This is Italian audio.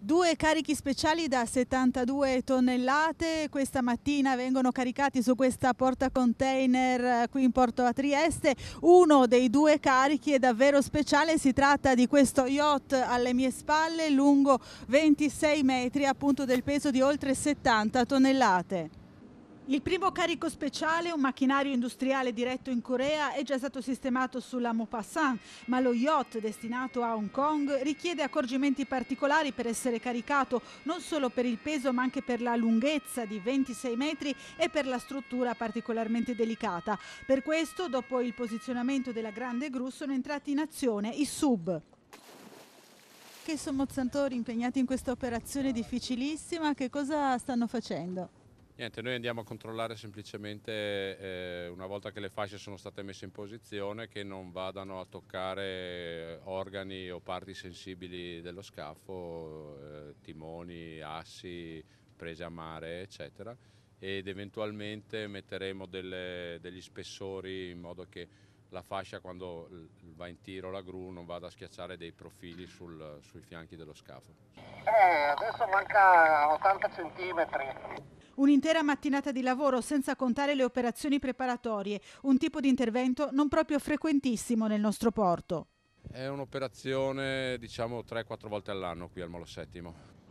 Due carichi speciali da 72 tonnellate questa mattina vengono caricati su questa porta container eh, qui in Porto a Trieste. Uno dei due carichi è davvero speciale, si tratta di questo yacht alle mie spalle lungo 26 metri, appunto del peso di oltre 70 tonnellate. Il primo carico speciale, un macchinario industriale diretto in Corea, è già stato sistemato sulla Maupassant, ma lo yacht destinato a Hong Kong richiede accorgimenti particolari per essere caricato, non solo per il peso ma anche per la lunghezza di 26 metri e per la struttura particolarmente delicata. Per questo, dopo il posizionamento della grande gru, sono entrati in azione i sub che sono mozzantori impegnati in questa operazione difficilissima, che cosa stanno facendo? Niente, noi andiamo a controllare semplicemente eh, una volta che le fasce sono state messe in posizione che non vadano a toccare organi o parti sensibili dello scafo, eh, timoni, assi, prese a mare eccetera ed eventualmente metteremo delle, degli spessori in modo che la fascia quando va in tiro la gru non vada a schiacciare dei profili sul, sui fianchi dello scafo. Eh, adesso manca 80 centimetri. Un'intera mattinata di lavoro senza contare le operazioni preparatorie, un tipo di intervento non proprio frequentissimo nel nostro porto. È un'operazione diciamo 3-4 volte all'anno qui al Molo Settimo.